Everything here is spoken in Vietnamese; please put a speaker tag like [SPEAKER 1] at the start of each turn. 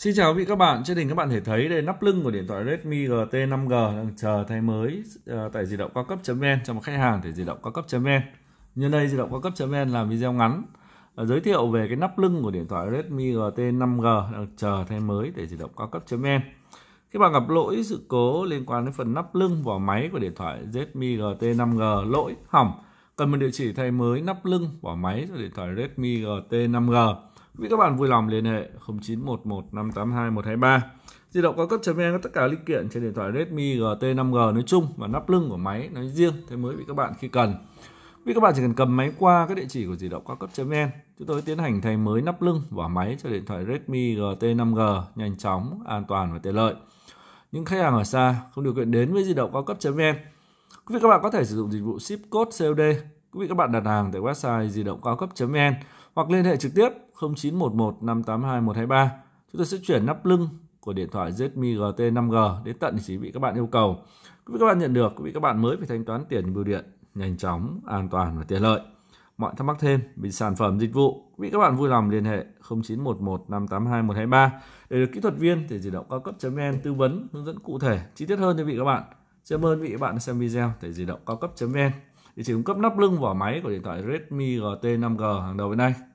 [SPEAKER 1] Xin chào quý vị các bạn, trên hình các bạn thể thấy đây nắp lưng của điện thoại Redmi GT 5G đang chờ thay mới ờ, tại di động cao cấp.vn cho một khách hàng để di động cao cấp.vn. Nhân đây di động cao cấp.vn làm video ngắn ờ, giới thiệu về cái nắp lưng của điện thoại Redmi GT 5G đang chờ thay mới để di động cao cấp.vn. Khi bạn gặp lỗi sự cố liên quan đến phần nắp lưng vỏ máy của điện thoại Redmi GT 5G lỗi hỏng, cần một địa chỉ thay mới nắp lưng vỏ máy của điện thoại Redmi GT 5G Quý các bạn vui lòng liên hệ 0911 582 123. Di động cao cấp vn có tất cả linh kiện trên điện thoại Redmi GT5G nói chung và nắp lưng của máy nói riêng thế mới bị các bạn khi cần. quý các bạn chỉ cần cầm máy qua các địa chỉ của di động cao cấp vn chúng tôi tiến hành thay mới nắp lưng vỏ máy cho điện thoại Redmi GT5G nhanh chóng, an toàn và tiện lợi. Những khách hàng ở xa không điều kiện đến với di động cao cấp vn Quý vị các bạn có thể sử dụng dịch vụ ship code COD Quý vị các bạn đặt hàng tại website di động cao cấp.vn hoặc liên hệ trực tiếp 0911 582 123. Chúng tôi sẽ chuyển nắp lưng của điện thoại Redmi GT 5G đến tận chỉ vị các bạn yêu cầu. Quý vị các bạn nhận được, quý vị các bạn mới phải thanh toán tiền bưu điện nhanh chóng, an toàn và tiện lợi. Mọi thắc mắc thêm về sản phẩm dịch vụ, quý vị các bạn vui lòng liên hệ 0911 582 123 để được kỹ thuật viên thể di động cao cấp.vn tư vấn hướng dẫn cụ thể chi tiết hơn cho vị các bạn. cảm ơn vị các bạn đã xem video thể di động cao cấp.vn thì chỉ cung cấp nắp lưng vỏ máy của điện thoại Redmi GT 5G hàng đầu hiện nay